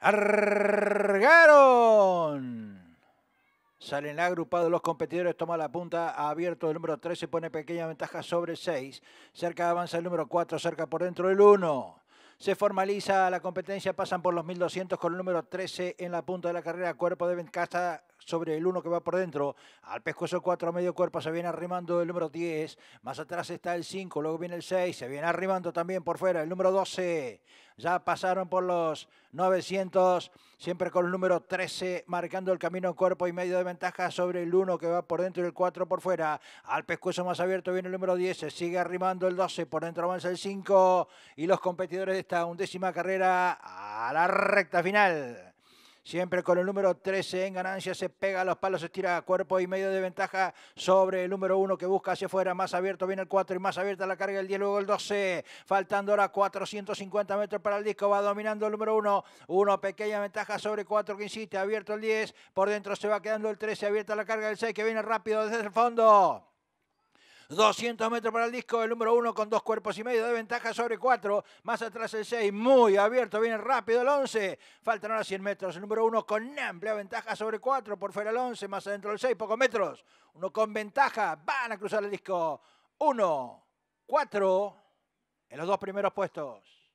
¡Argaron! Salen agrupados los competidores, toma la punta, ha abierto el número 13, pone pequeña ventaja sobre 6. Cerca avanza el número 4, cerca por dentro el 1. Se formaliza la competencia, pasan por los 1200 con el número 13 en la punta de la carrera, cuerpo de ventaja sobre el 1 que va por dentro. Al pescuezo 4 a medio cuerpo se viene arrimando el número 10. Más atrás está el 5, luego viene el 6. Se viene arrimando también por fuera el número 12. Ya pasaron por los 900. Siempre con el número 13 marcando el camino cuerpo y medio de ventaja sobre el 1 que va por dentro y el 4 por fuera. Al pescuezo más abierto viene el número 10. Se sigue arrimando el 12. Por dentro avanza el 5. Y los competidores de esta undécima carrera a la recta final. Siempre con el número 13 en ganancia, se pega a los palos, se tira cuerpo y medio de ventaja sobre el número 1 que busca hacia afuera. Más abierto viene el 4 y más abierta la carga el 10, luego el 12. Faltando ahora 450 metros para el disco, va dominando el número 1. una pequeña ventaja sobre 4 que insiste, abierto el 10. Por dentro se va quedando el 13, abierta la carga del 6 que viene rápido desde el fondo. 200 metros para el disco, el número 1 con dos cuerpos y medio de ventaja sobre 4. Más atrás el 6, muy abierto, viene rápido el 11. Faltan ahora 100 metros, el número 1 con amplia ventaja sobre 4. Por fuera el 11, más adentro el 6, pocos metros. Uno con ventaja, van a cruzar el disco. uno, 4 en los dos primeros puestos.